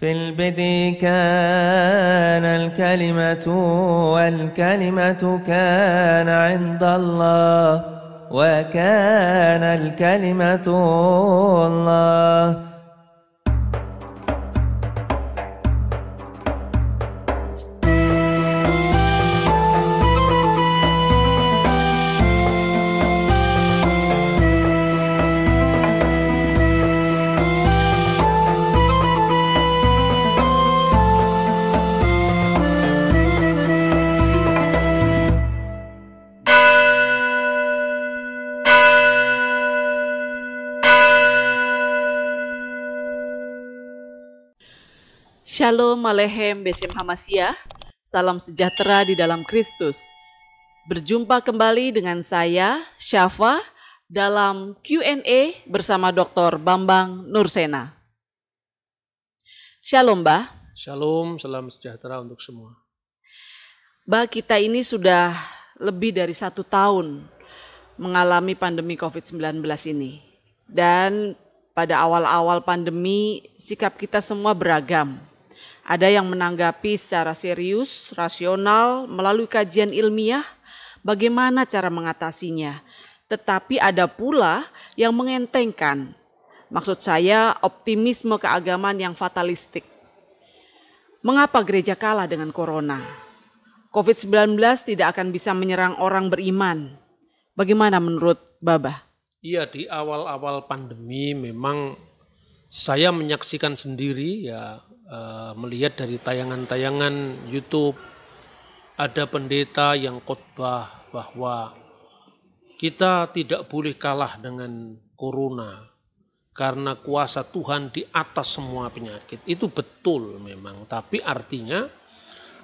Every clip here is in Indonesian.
في البدء كان الكلمة والكلمة كان عند الله وكان الكلمة الله Shalom Alehem Beshem Hamasiah, salam sejahtera di dalam Kristus. Berjumpa kembali dengan saya, Syafa, dalam Q&A bersama Dr. Bambang Nursena. Shalom, Mbah. Shalom, salam sejahtera untuk semua. Mbah, kita ini sudah lebih dari satu tahun mengalami pandemi COVID-19 ini. Dan pada awal-awal pandemi, sikap kita semua beragam ada yang menanggapi secara serius, rasional, melalui kajian ilmiah, bagaimana cara mengatasinya. Tetapi ada pula yang mengentengkan. Maksud saya optimisme keagamaan yang fatalistik. Mengapa gereja kalah dengan corona? COVID-19 tidak akan bisa menyerang orang beriman. Bagaimana menurut Baba? Iya, di awal-awal pandemi memang saya menyaksikan sendiri ya Eh, melihat dari tayangan-tayangan YouTube ada pendeta yang khotbah bahwa kita tidak boleh kalah dengan corona karena kuasa Tuhan di atas semua penyakit. Itu betul memang, tapi artinya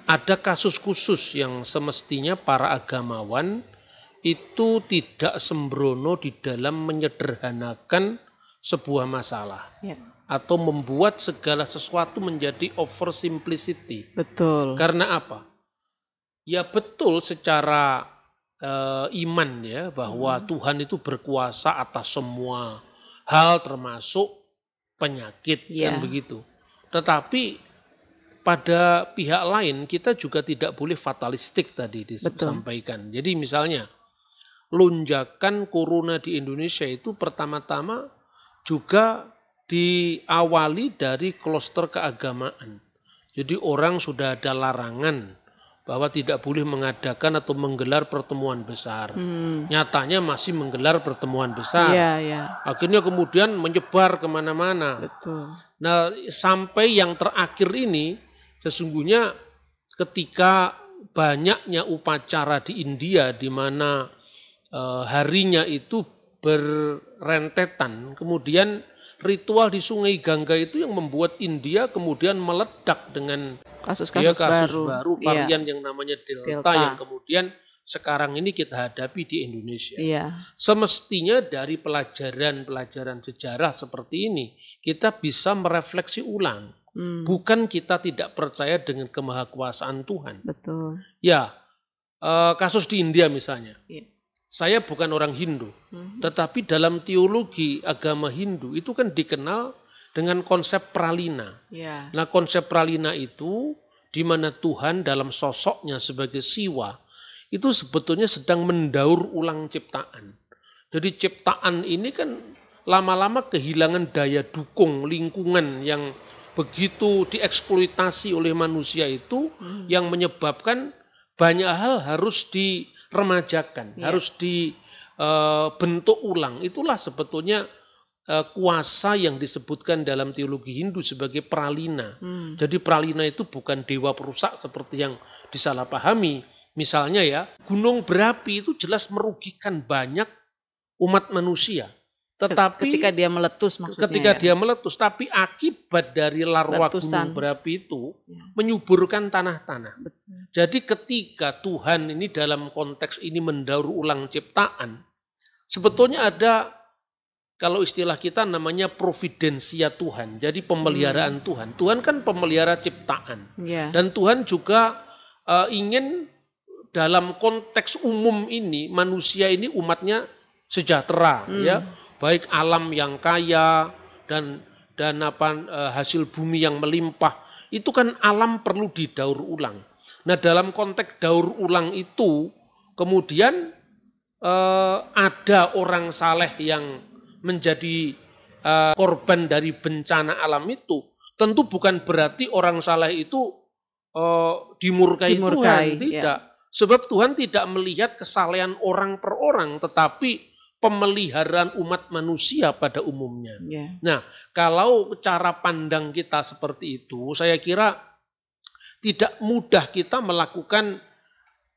ada kasus khusus yang semestinya para agamawan itu tidak sembrono di dalam menyederhanakan sebuah masalah. Ya atau membuat segala sesuatu menjadi over simplicity. Betul. Karena apa? Ya betul secara e, iman ya bahwa hmm. Tuhan itu berkuasa atas semua hal termasuk penyakit kan yeah. begitu. Tetapi pada pihak lain kita juga tidak boleh fatalistik tadi disampaikan. Betul. Jadi misalnya lonjakan corona di Indonesia itu pertama-tama juga diawali dari kloster keagamaan. Jadi orang sudah ada larangan bahwa tidak boleh mengadakan atau menggelar pertemuan besar. Hmm. Nyatanya masih menggelar pertemuan besar. Ya, ya. Akhirnya kemudian menyebar kemana-mana. Nah sampai yang terakhir ini sesungguhnya ketika banyaknya upacara di India di mana e, harinya itu berrentetan, kemudian ritual di Sungai Gangga itu yang membuat India kemudian meledak dengan kasus-kasus ya, kasus baru, baru iya. varian iya. yang namanya Delta, Delta yang kemudian sekarang ini kita hadapi di Indonesia. Iya. Semestinya dari pelajaran-pelajaran sejarah seperti ini kita bisa merefleksi ulang. Hmm. Bukan kita tidak percaya dengan kemahakuasaan Tuhan. Betul. Ya, eh, kasus di India misalnya. Iya saya bukan orang Hindu, hmm. tetapi dalam teologi agama Hindu itu kan dikenal dengan konsep pralina. Yeah. Nah, konsep pralina itu di mana Tuhan dalam sosoknya sebagai siwa itu sebetulnya sedang mendaur ulang ciptaan. Jadi ciptaan ini kan lama-lama kehilangan daya dukung lingkungan yang begitu dieksploitasi oleh manusia itu hmm. yang menyebabkan banyak hal harus di diremajakan, yeah. harus dibentuk eh, ulang. Itulah sebetulnya eh, kuasa yang disebutkan dalam teologi Hindu sebagai pralina. Hmm. Jadi pralina itu bukan dewa perusak seperti yang disalahpahami. Misalnya ya, gunung berapi itu jelas merugikan banyak umat manusia. Tetapi ketika dia meletus maksudnya. Ketika ya? dia meletus, tapi akibat dari larwa Letusan. gunung berapi itu ya. menyuburkan tanah-tanah. Ya. Jadi ketika Tuhan ini dalam konteks ini mendaur ulang ciptaan, sebetulnya ada kalau istilah kita namanya providensia Tuhan. Jadi pemeliharaan hmm. Tuhan. Tuhan kan pemelihara ciptaan. Ya. Dan Tuhan juga uh, ingin dalam konteks umum ini manusia ini umatnya sejahtera hmm. ya baik alam yang kaya dan dan apa e, hasil bumi yang melimpah itu kan alam perlu didaur ulang. Nah dalam konteks daur ulang itu kemudian eh, ada orang saleh yang menjadi eh, korban dari bencana alam itu. Tentu bukan berarti orang saleh itu eh, dimurkai, dimurkai Tuhan iya. tidak, ya. sebab Tuhan tidak melihat kesalehan orang per orang, tetapi pemeliharaan umat manusia pada umumnya. Yeah. Nah, kalau cara pandang kita seperti itu, saya kira tidak mudah kita melakukan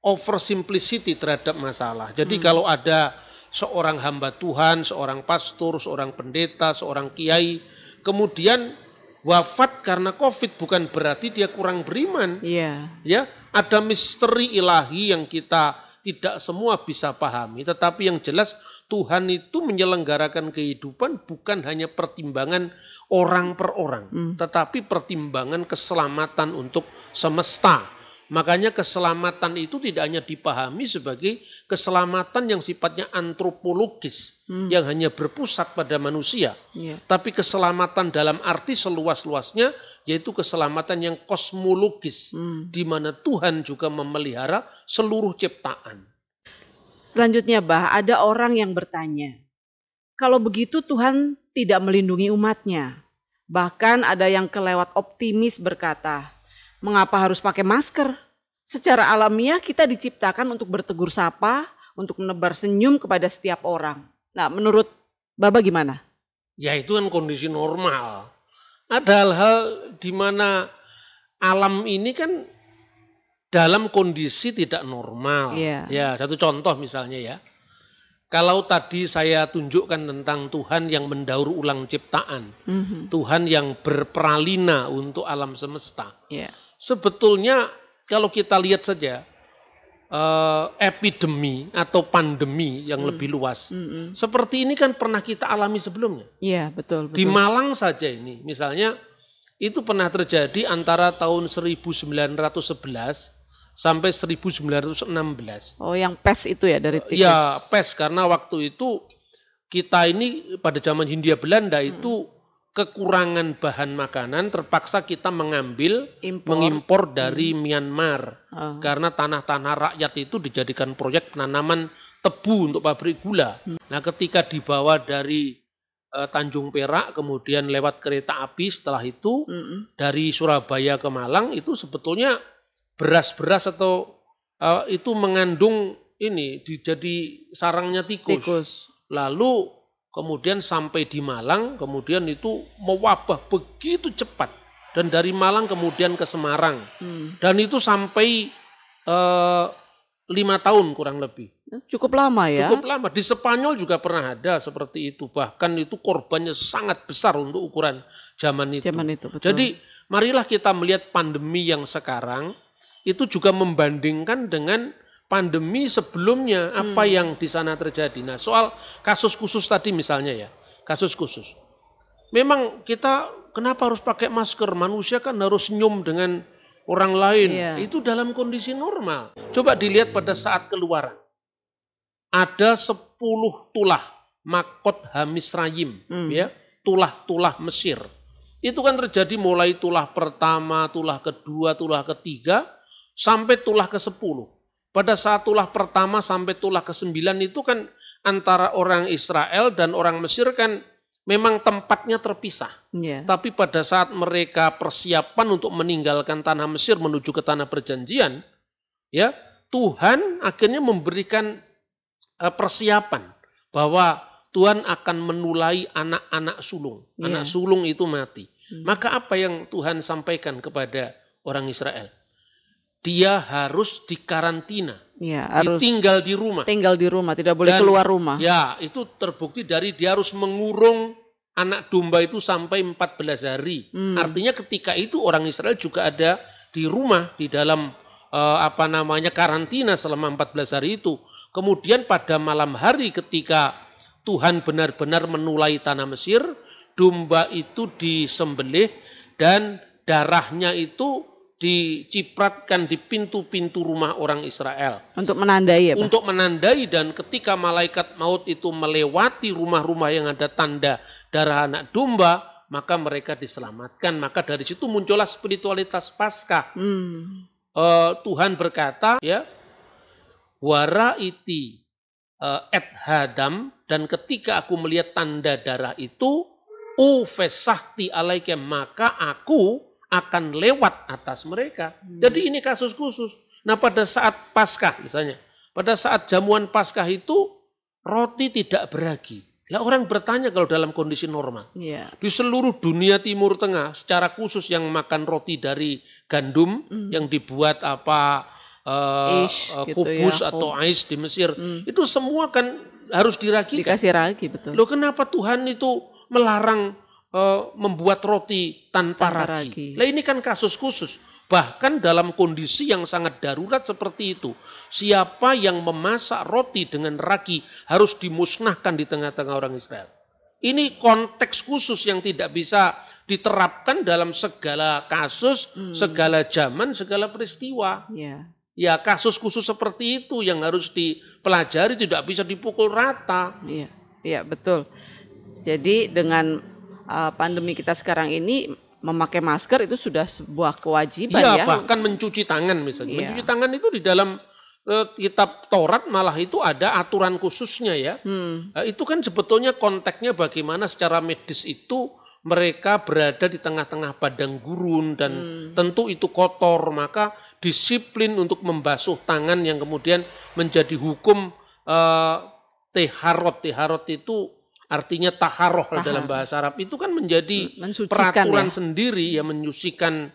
oversimplicity terhadap masalah. Jadi hmm. kalau ada seorang hamba Tuhan, seorang pastor, seorang pendeta, seorang kiai, kemudian wafat karena COVID bukan berarti dia kurang beriman. Yeah. Ya, ada misteri ilahi yang kita tidak semua bisa pahami, tetapi yang jelas Tuhan itu menyelenggarakan kehidupan bukan hanya pertimbangan orang per orang, hmm. tetapi pertimbangan keselamatan untuk semesta. Makanya keselamatan itu tidak hanya dipahami sebagai keselamatan yang sifatnya antropologis, hmm. yang hanya berpusat pada manusia. Yeah. Tapi keselamatan dalam arti seluas-luasnya, yaitu keselamatan yang kosmologis, hmm. di mana Tuhan juga memelihara seluruh ciptaan. Selanjutnya, Bah, ada orang yang bertanya, kalau begitu Tuhan tidak melindungi umatnya. Bahkan ada yang kelewat optimis berkata, mengapa harus pakai masker? Secara alamiah kita diciptakan untuk bertegur sapa, untuk menebar senyum kepada setiap orang. Nah, menurut Bapak gimana? Ya itu kan kondisi normal. Ada hal-hal di mana alam ini kan dalam kondisi tidak normal. Yeah. Ya, satu contoh misalnya ya. Kalau tadi saya tunjukkan tentang Tuhan yang mendaur ulang ciptaan, mm-hmm. Tuhan yang berperalina untuk alam semesta. Yeah. Sebetulnya kalau kita lihat saja uh, epidemi atau pandemi yang mm. lebih luas, mm-hmm. seperti ini kan pernah kita alami sebelumnya. Iya betul, betul. Di Malang saja ini, misalnya itu pernah terjadi antara tahun 1911 sampai 1916. Oh, yang pes itu ya dari tikus? Ya, pes karena waktu itu kita ini pada zaman Hindia Belanda hmm. itu kekurangan bahan makanan terpaksa kita mengambil Impor. mengimpor dari hmm. Myanmar oh. karena tanah-tanah rakyat itu dijadikan proyek penanaman tebu untuk pabrik gula. Hmm. Nah, ketika dibawa dari eh, Tanjung Perak kemudian lewat kereta api setelah itu hmm. dari Surabaya ke Malang itu sebetulnya beras-beras atau uh, itu mengandung ini dijadi sarangnya tikus. tikus. Lalu kemudian sampai di Malang, kemudian itu mewabah begitu cepat dan dari Malang kemudian ke Semarang. Hmm. Dan itu sampai uh, lima tahun kurang lebih. Ya, cukup lama ya. Cukup lama. Di Spanyol juga pernah ada seperti itu. Bahkan itu korbannya sangat besar untuk ukuran zaman itu. Zaman itu Jadi marilah kita melihat pandemi yang sekarang itu juga membandingkan dengan pandemi sebelumnya apa hmm. yang di sana terjadi. Nah, soal kasus khusus tadi misalnya ya, kasus khusus. Memang kita kenapa harus pakai masker? Manusia kan harus senyum dengan orang lain. Iya. Itu dalam kondisi normal. Coba dilihat pada saat keluaran. Ada 10 tulah makot rayim hmm. ya, tulah-tulah Mesir. Itu kan terjadi mulai tulah pertama, tulah kedua, tulah ketiga, sampai tulah ke-10. Pada saat tulah pertama sampai tulah ke-9 itu kan antara orang Israel dan orang Mesir kan memang tempatnya terpisah. Yeah. Tapi pada saat mereka persiapan untuk meninggalkan tanah Mesir menuju ke tanah perjanjian, ya, Tuhan akhirnya memberikan eh, persiapan bahwa Tuhan akan menulai anak-anak sulung. Yeah. Anak sulung itu mati. Hmm. Maka apa yang Tuhan sampaikan kepada orang Israel? dia harus dikarantina. Ya, harus tinggal di rumah. Tinggal di rumah, tidak boleh Dan, keluar rumah. Ya, itu terbukti dari dia harus mengurung anak domba itu sampai 14 hari. Hmm. Artinya ketika itu orang Israel juga ada di rumah di dalam eh, apa namanya karantina selama 14 hari itu. Kemudian pada malam hari ketika Tuhan benar-benar menulai tanah Mesir, domba itu disembelih dan darahnya itu dicipratkan di pintu-pintu rumah orang Israel. Untuk menandai ya Untuk menandai dan ketika malaikat maut itu melewati rumah-rumah yang ada tanda darah anak domba, maka mereka diselamatkan. Maka dari situ muncullah spiritualitas Paskah. Hmm. Uh, Tuhan berkata, ya, iti uh, et hadam dan ketika aku melihat tanda darah itu, ufesahti alaikum, maka aku akan lewat atas mereka. Hmm. Jadi ini kasus khusus. Nah pada saat Paskah misalnya, pada saat jamuan Paskah itu roti tidak beragi. Lah orang bertanya kalau dalam kondisi normal. Yeah. Di seluruh dunia Timur Tengah secara khusus yang makan roti dari gandum hmm. yang dibuat apa uh, Ish, uh, kubus ya. atau ais di Mesir hmm. itu semua kan harus diragi. Dikasih ragi betul. Loh kenapa Tuhan itu melarang Eh, membuat roti tanpa, tanpa ragi. ragi. Nah ini kan kasus khusus. Bahkan dalam kondisi yang sangat darurat seperti itu, siapa yang memasak roti dengan ragi harus dimusnahkan di tengah-tengah orang Israel. Ini konteks khusus yang tidak bisa diterapkan dalam segala kasus, hmm. segala zaman, segala peristiwa. Ya. Ya kasus khusus seperti itu yang harus dipelajari tidak bisa dipukul rata. Iya, ya, betul. Jadi dengan Eh, pandemi kita sekarang ini memakai masker itu sudah sebuah kewajiban iya, ya. iya, bahkan mencuci tangan misalnya. Iya. Mencuci tangan itu di dalam uh, kitab Taurat malah itu ada aturan khususnya ya. Hmm. Uh, itu kan sebetulnya konteksnya bagaimana secara medis itu mereka berada di tengah-tengah padang gurun dan hmm. tentu itu kotor maka disiplin untuk membasuh tangan yang kemudian menjadi hukum eh, teharot teharot itu artinya taharoh Tahar. dalam bahasa Arab itu kan menjadi mensucikan, peraturan ya? sendiri yang menyucikan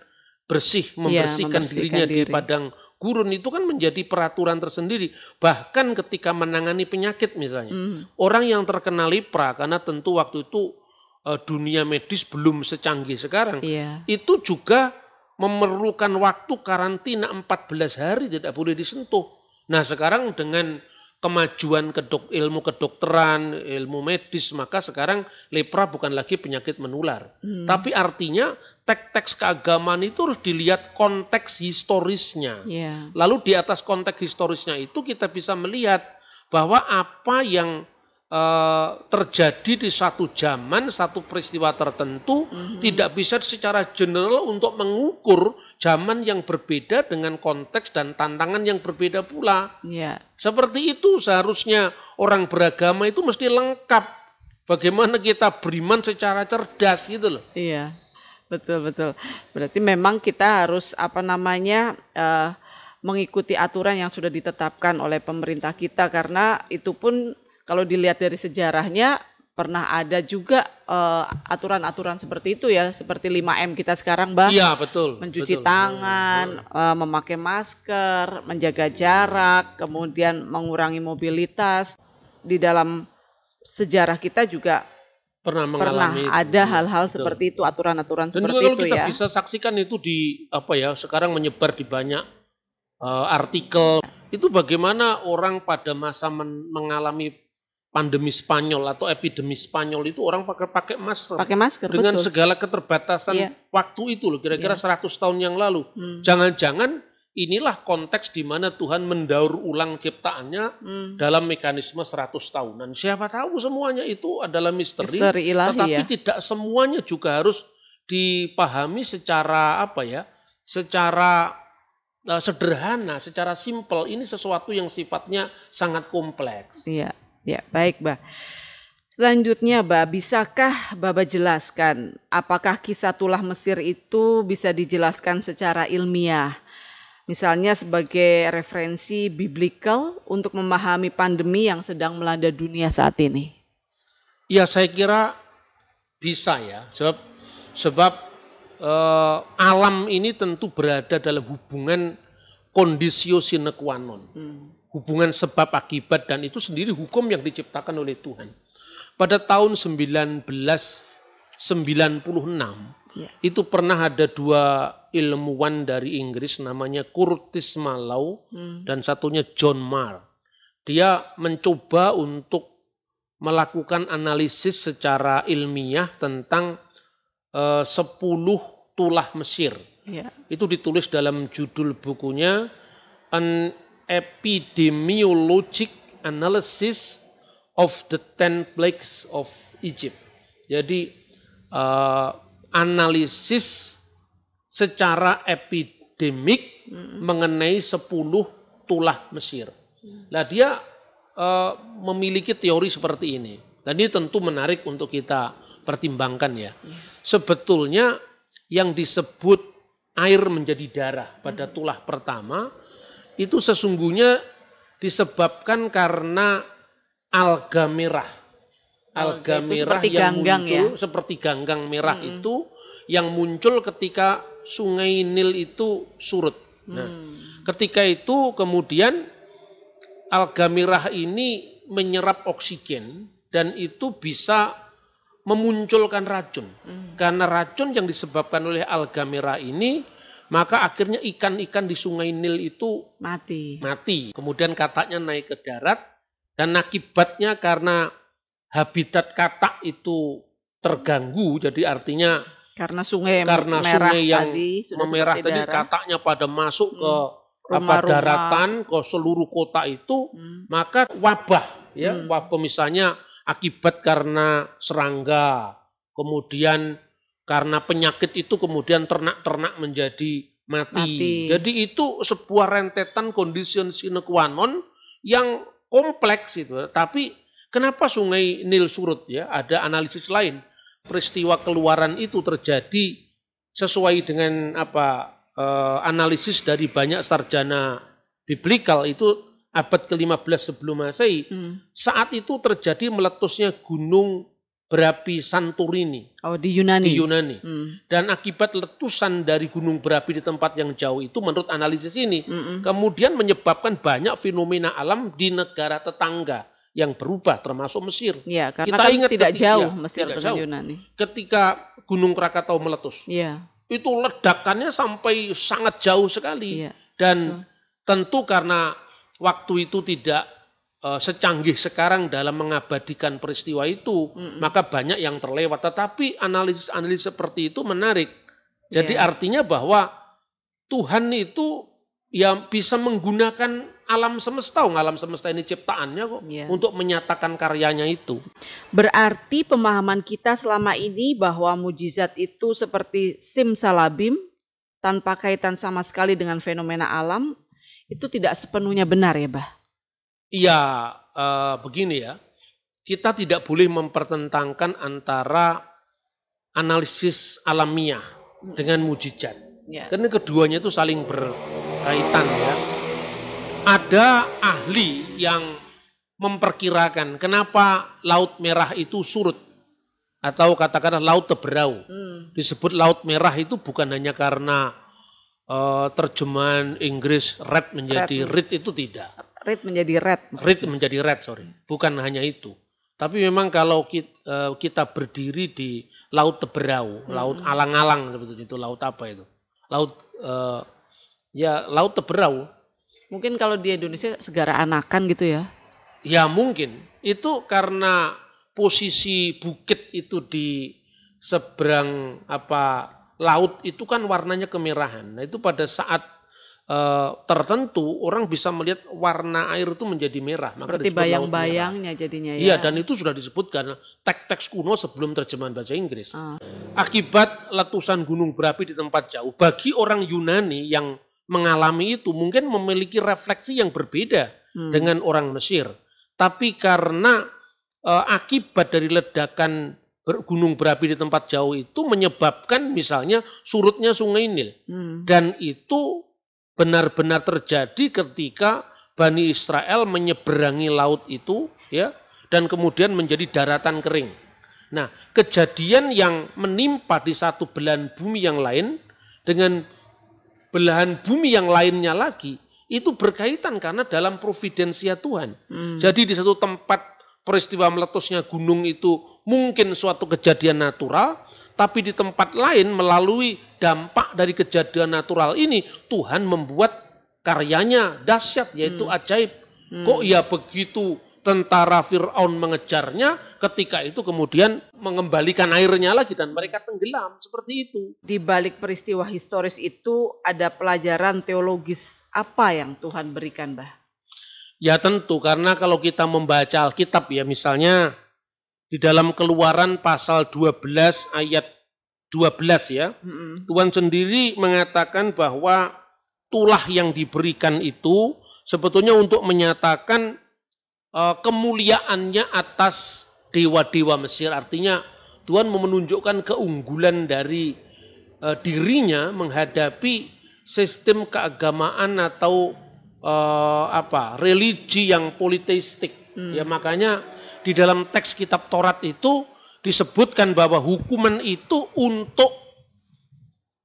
bersih iya, membersihkan, ya, membersihkan dirinya diri. di padang gurun itu kan menjadi peraturan tersendiri bahkan ketika menangani penyakit misalnya mm. orang yang terkena lepra karena tentu waktu itu eh, dunia medis belum secanggih sekarang yeah. itu juga memerlukan waktu karantina 14 hari tidak boleh disentuh nah sekarang dengan kemajuan kedok, ilmu kedokteran, ilmu medis, maka sekarang lepra bukan lagi penyakit menular. Hmm. Tapi artinya teks-teks keagamaan itu harus dilihat konteks historisnya. Yeah. Lalu di atas konteks historisnya itu kita bisa melihat bahwa apa yang uh, terjadi di satu zaman, satu peristiwa tertentu, mm -hmm. tidak bisa secara general untuk mengukur zaman yang berbeda dengan konteks dan tantangan yang berbeda pula. Yeah. Seperti itu seharusnya orang beragama itu mesti lengkap. Bagaimana kita beriman secara cerdas gitu loh. Iya. Yeah betul betul berarti memang kita harus apa namanya uh, mengikuti aturan yang sudah ditetapkan oleh pemerintah kita karena itu pun kalau dilihat dari sejarahnya pernah ada juga eh, aturan-aturan uh, seperti itu ya, seperti 5M kita sekarang, Bang. Iya, betul. Mencuci betul, tangan, betul. Uh, memakai masker, menjaga jarak, kemudian mengurangi mobilitas. Di dalam sejarah kita juga pernah mengalami pernah ada hal-hal seperti itu, aturan-aturan seperti juga kalau itu kita ya. bisa saksikan itu di apa ya, sekarang menyebar di banyak uh, artikel. Itu bagaimana orang pada masa mengalami pandemi Spanyol atau epidemi Spanyol itu orang pakai pakai masker. Pakai masker. Dengan betul. segala keterbatasan yeah. waktu itu loh, kira-kira yeah. Iya. 100 tahun yang lalu. Hmm. Jangan-jangan hmm. inilah konteks di mana Tuhan mendaur ulang ciptaannya hmm. dalam mekanisme 100 tahunan. Siapa tahu semuanya itu adalah misteri, misteri ilahi, tetapi ya. tidak semuanya juga harus dipahami secara apa ya? secara eh, sederhana, secara simpel. Ini sesuatu yang sifatnya sangat kompleks. Iya. Ya, baik, Mbak. Selanjutnya, Mbak, bisakah Bapak jelaskan apakah kisah tulah Mesir itu bisa dijelaskan secara ilmiah? Misalnya sebagai referensi biblical untuk memahami pandemi yang sedang melanda dunia saat ini. Ya, saya kira bisa ya. Sebab sebab eh, alam ini tentu berada dalam hubungan kondisio sine qua non. Hmm hubungan sebab akibat dan itu sendiri hukum yang diciptakan oleh Tuhan. Pada tahun 1996 ya. itu pernah ada dua ilmuwan dari Inggris namanya Curtis Malau hmm. dan satunya John Marr. Dia mencoba untuk melakukan analisis secara ilmiah tentang eh, uh, 10 tulah Mesir. Ya. Itu ditulis dalam judul bukunya An epidemiologic analysis of the ten plagues of Egypt. Jadi uh, analisis secara epidemik hmm. mengenai sepuluh tulah Mesir. Nah dia uh, memiliki teori seperti ini. Dan ini tentu menarik untuk kita pertimbangkan ya. Iya. Sebetulnya yang disebut air menjadi darah pada hmm. tulah pertama itu sesungguhnya disebabkan karena alga merah. Alga oh, merah seperti yang ganggang muncul ya? seperti ganggang merah -hmm. itu yang muncul ketika Sungai Nil itu surut. Nah, hmm. ketika itu kemudian alga merah ini menyerap oksigen dan itu bisa memunculkan racun. Hmm. Karena racun yang disebabkan oleh alga merah ini maka akhirnya ikan-ikan di sungai Nil itu mati. Mati. Kemudian kataknya naik ke darat dan akibatnya karena habitat katak itu terganggu jadi artinya karena sungai yang karena merah sungai yang tadi, memerah tadi darah. kataknya pada masuk hmm. ke rumah, apa daratan ke seluruh kota itu hmm. maka wabah ya hmm. wabah misalnya akibat karena serangga kemudian karena penyakit itu kemudian ternak-ternak menjadi mati. mati. Jadi itu sebuah rentetan kondisi sine qua non yang kompleks itu. Tapi kenapa Sungai Nil surut ya? Ada analisis lain. Peristiwa keluaran itu terjadi sesuai dengan apa e, analisis dari banyak sarjana biblikal itu abad ke-15 sebelum Masehi. Hmm. Saat itu terjadi meletusnya gunung berapi Santorini. Oh, di Yunani. Di Yunani. Hmm. Dan akibat letusan dari gunung berapi di tempat yang jauh itu menurut analisis ini hmm. kemudian menyebabkan banyak fenomena alam di negara tetangga yang berubah termasuk Mesir. Ya, karena Kita kan ingat tidak ketika, jauh iya, Mesir tidak dengan jauh. Yunani. Ketika Gunung Krakatau meletus. Ya. Itu ledakannya sampai sangat jauh sekali. Ya. Dan tentu karena waktu itu tidak Eh, secanggih sekarang dalam mengabadikan peristiwa itu, mm maka banyak yang terlewat. Tetapi analisis-analisis seperti itu menarik. Jadi yeah. artinya bahwa Tuhan itu yang bisa menggunakan alam semesta, oh, alam semesta ini ciptaannya kok yeah. untuk menyatakan karyanya itu. Berarti pemahaman kita selama ini bahwa mujizat itu seperti simsalabim tanpa kaitan sama sekali dengan fenomena alam itu tidak sepenuhnya benar ya, Bah? Iya, eh, begini ya. Kita tidak boleh mempertentangkan antara analisis alamiah dengan mujizat. Ya. Karena keduanya itu saling berkaitan ya. Ada ahli yang memperkirakan kenapa Laut Merah itu surut atau katakanlah Laut Teberau. Hmm. Disebut Laut Merah itu bukan hanya karena uh, terjemahan Inggris red menjadi red, red itu tidak Red menjadi red. Red menjadi red, sorry. Bukan hanya itu. Tapi memang kalau kita, eh, kita berdiri di Laut Teberau, hmm. Laut Alang-Alang sebetulnya itu laut apa itu? Laut uh, ya Laut Teberau. Mungkin kalau di Indonesia segara anakan gitu ya. Ya mungkin. Itu karena posisi bukit itu di seberang apa laut itu kan warnanya kemerahan. Nah, itu pada saat Eh, tertentu orang bisa melihat warna air itu menjadi merah. Maka Seperti bayang-bayangnya jadinya iya, ya. Iya dan itu sudah disebutkan teks-teks kuno sebelum terjemahan bahasa Inggris. Uh. Akibat letusan gunung berapi di tempat jauh, bagi orang Yunani yang mengalami itu mungkin memiliki refleksi yang berbeda hmm. dengan orang Mesir. Tapi karena uh, akibat dari ledakan gunung berapi di tempat jauh itu menyebabkan misalnya surutnya sungai Nil hmm. dan itu benar-benar terjadi ketika Bani Israel menyeberangi laut itu ya dan kemudian menjadi daratan kering. Nah, kejadian yang menimpa di satu belahan bumi yang lain dengan belahan bumi yang lainnya lagi itu berkaitan karena dalam providensia Tuhan. Hmm. Jadi di satu tempat peristiwa meletusnya gunung itu mungkin suatu kejadian natural, tapi di tempat lain melalui dampak dari kejadian natural ini Tuhan membuat karyanya dahsyat yaitu hmm. ajaib. Hmm. Kok ya begitu tentara Firaun mengejarnya ketika itu kemudian mengembalikan airnya lagi dan mereka tenggelam seperti itu. Di balik peristiwa historis itu ada pelajaran teologis apa yang Tuhan berikan, Bah? Ya tentu karena kalau kita membaca Alkitab ya misalnya di dalam Keluaran pasal 12 ayat 12 ya. Mm-hmm. Tuhan sendiri mengatakan bahwa tulah yang diberikan itu sebetulnya untuk menyatakan uh, kemuliaannya atas dewa-dewa Mesir. Artinya Tuhan menunjukkan keunggulan dari uh, dirinya menghadapi sistem keagamaan atau uh, apa religi yang politistik. Mm. Ya makanya di dalam teks kitab Taurat itu disebutkan bahwa hukuman itu untuk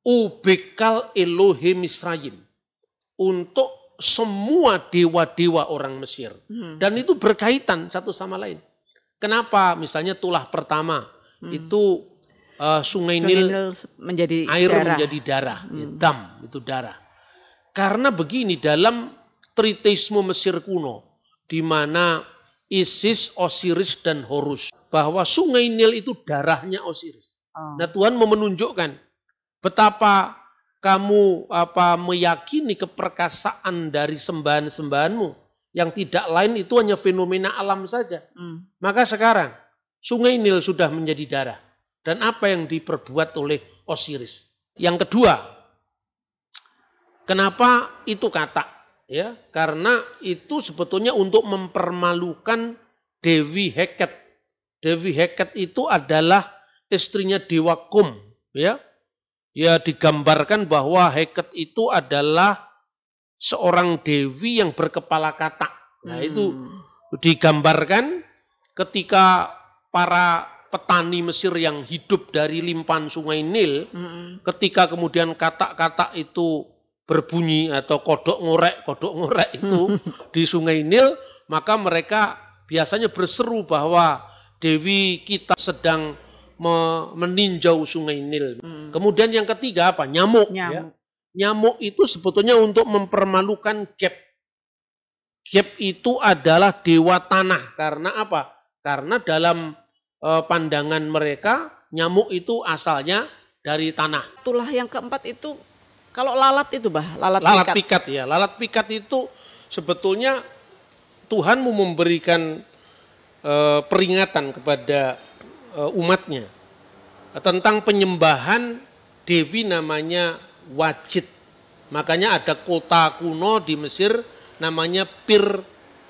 ubikal Elohim Misraim. Untuk semua dewa-dewa orang Mesir. Hmm. Dan itu berkaitan satu sama lain. Kenapa misalnya tulah pertama hmm. itu uh, sungai, sungai Nil, Nil menjadi air darah. menjadi darah, ya, hmm. dam itu darah. Karena begini dalam triteisme Mesir kuno di mana Isis, Osiris dan Horus bahwa sungai Nil itu darahnya Osiris. Oh. Nah, Tuhan mau menunjukkan betapa kamu apa meyakini keperkasaan dari sembahan-sembahanmu yang tidak lain itu hanya fenomena alam saja. Hmm. Maka sekarang Sungai Nil sudah menjadi darah dan apa yang diperbuat oleh Osiris. Yang kedua, kenapa itu kata? Ya, karena itu sebetulnya untuk mempermalukan Dewi Heket Dewi Heket itu adalah istrinya Dewa Kum, ya. Ya digambarkan bahwa Heket itu adalah seorang dewi yang berkepala katak. Nah, itu hmm. digambarkan ketika para petani Mesir yang hidup dari limpahan Sungai Nil, hmm. ketika kemudian katak-katak itu berbunyi atau kodok ngorek, kodok ngorek itu di Sungai Nil, maka mereka biasanya berseru bahwa Dewi kita sedang meninjau sungai Nil. Hmm. Kemudian yang ketiga apa? Nyamuk. Nyamuk. Ya. Nyamuk itu sebetulnya untuk mempermalukan gap. Gap itu adalah dewa tanah. Karena apa? Karena dalam e, pandangan mereka nyamuk itu asalnya dari tanah. Itulah yang keempat itu kalau lalat itu bah, lalat, lalat pikat. pikat ya. Lalat pikat itu sebetulnya Tuhan mau memberikan Eh, peringatan kepada eh, umatnya tentang penyembahan dewi namanya Wajid. Makanya ada kota kuno di Mesir namanya Pir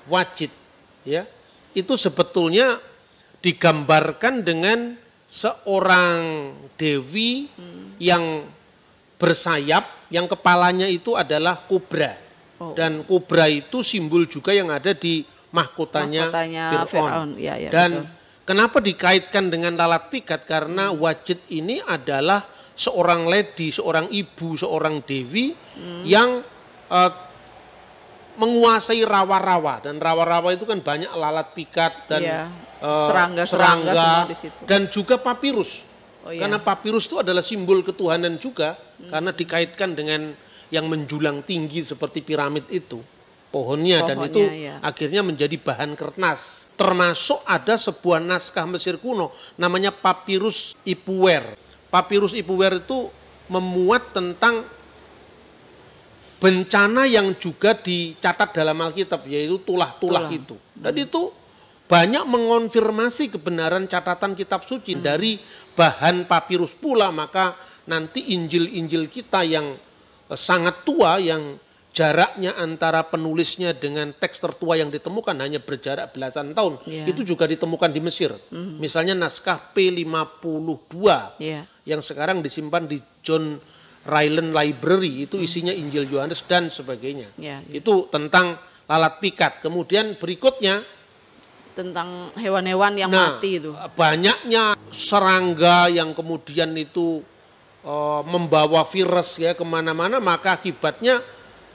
Wajid, ya. Itu sebetulnya digambarkan dengan seorang dewi hmm. yang bersayap yang kepalanya itu adalah kobra Oh. Dan kobra itu simbol juga yang ada di mahkotanya, mahkotanya Fir'aun. Ya, ya, Dan betul. kenapa dikaitkan dengan lalat pikat? Karena hmm. wajid ini adalah seorang lady, seorang ibu, seorang dewi hmm. yang uh, menguasai rawa-rawa dan rawa-rawa itu kan banyak lalat pikat dan iya. Eh, serangga, uh, serangga, serangga dan juga papirus. Oh, iya. Karena papirus itu adalah simbol ketuhanan juga hmm. karena dikaitkan dengan yang menjulang tinggi seperti piramid itu pohonnya, pohonnya dan itu ya. akhirnya menjadi bahan kertas. Termasuk ada sebuah naskah Mesir kuno namanya papirus Ipuwer. Papirus Ipuwer itu memuat tentang bencana yang juga dicatat dalam Alkitab yaitu tulah-tulah itu. Dan hmm. itu banyak mengonfirmasi kebenaran catatan kitab suci hmm. dari bahan papirus pula maka nanti Injil-injil kita yang eh, sangat tua yang jaraknya antara penulisnya dengan teks tertua yang ditemukan hanya berjarak belasan tahun. Yeah. Itu juga ditemukan di Mesir. Mm. Misalnya naskah P52 yeah. Iya. yang sekarang disimpan di John Ryland Library itu mhm. isinya Injil Yohanes dan sebagainya. Yeah, yeah. Itu tentang lalat pikat. Kemudian berikutnya tentang hewan-hewan yang nah, mati itu. Banyaknya serangga yang kemudian itu uh, membawa virus ya kemana-mana maka akibatnya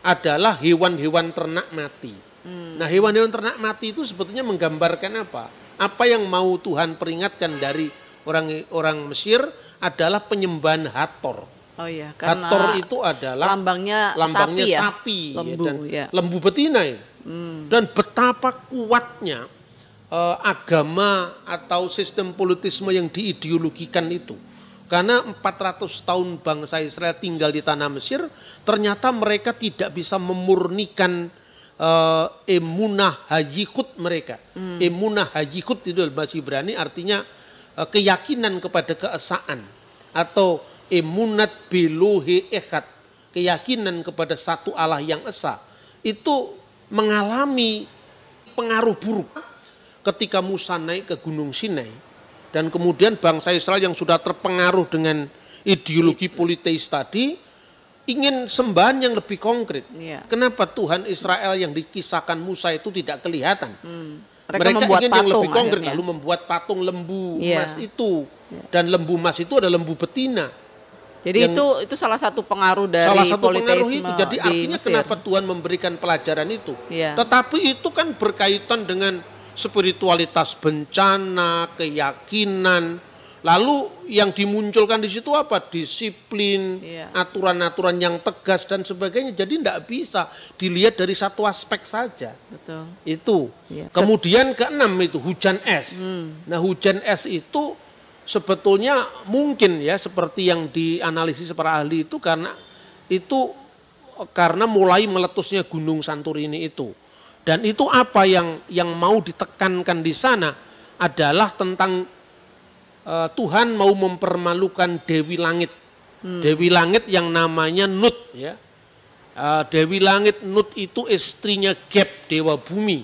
adalah hewan-hewan ternak mati. Hmm. Nah, hewan-hewan ternak mati itu sebetulnya menggambarkan apa? Apa yang mau Tuhan peringatkan dari orang-orang Mesir adalah penyembahan Hator. Oh iya, karena Hator itu adalah lambangnya, lambangnya sapi, ya? sapi ya, lembu, dan ya. lembu betina ya. Hmm. Dan betapa kuatnya eh, agama atau sistem politisme yang diideologikan itu. Karena 400 tahun bangsa Israel tinggal di tanah Mesir, ternyata mereka tidak bisa memurnikan uh, emunah hajikut mereka. Hmm. Emunah hajikut itu masih berani artinya uh, keyakinan kepada keesaan atau emunat biluhi ekat keyakinan kepada satu Allah yang esa itu mengalami pengaruh buruk ketika Musa naik ke Gunung Sinai dan kemudian bangsa Israel yang sudah terpengaruh dengan ideologi iya. politeis tadi ingin sembahan yang lebih konkret. Ya. Kenapa Tuhan Israel yang dikisahkan Musa itu tidak kelihatan? Hmm. Mereka, Mereka ingin yang lebih konkret lalu membuat patung lembu ya. emas itu ya. dan lembu emas itu ada lembu betina. Jadi yang itu itu salah satu pengaruh dari salah satu pengaruh itu. Jadi artinya kenapa Tuhan memberikan pelajaran itu? Ya. Tetapi itu kan berkaitan dengan spiritualitas bencana, keyakinan. Lalu yang dimunculkan di situ apa? Disiplin, iya. aturan-aturan yeah. yang tegas dan sebagainya. Jadi tidak bisa dilihat dari satu aspek saja. Betul. Itu. Yeah. Kemudian enam itu hujan es. Mm. Nah hujan es itu sebetulnya mungkin ya seperti yang dianalisis para ahli itu karena itu karena mulai meletusnya Gunung Santorini itu. Dan itu apa yang yang mau ditekankan di sana adalah tentang uh, Tuhan mau mempermalukan Dewi Langit. Hmm. Dewi Langit yang namanya Nut ya. Uh, Dewi Langit Nut itu istrinya Geb dewa bumi.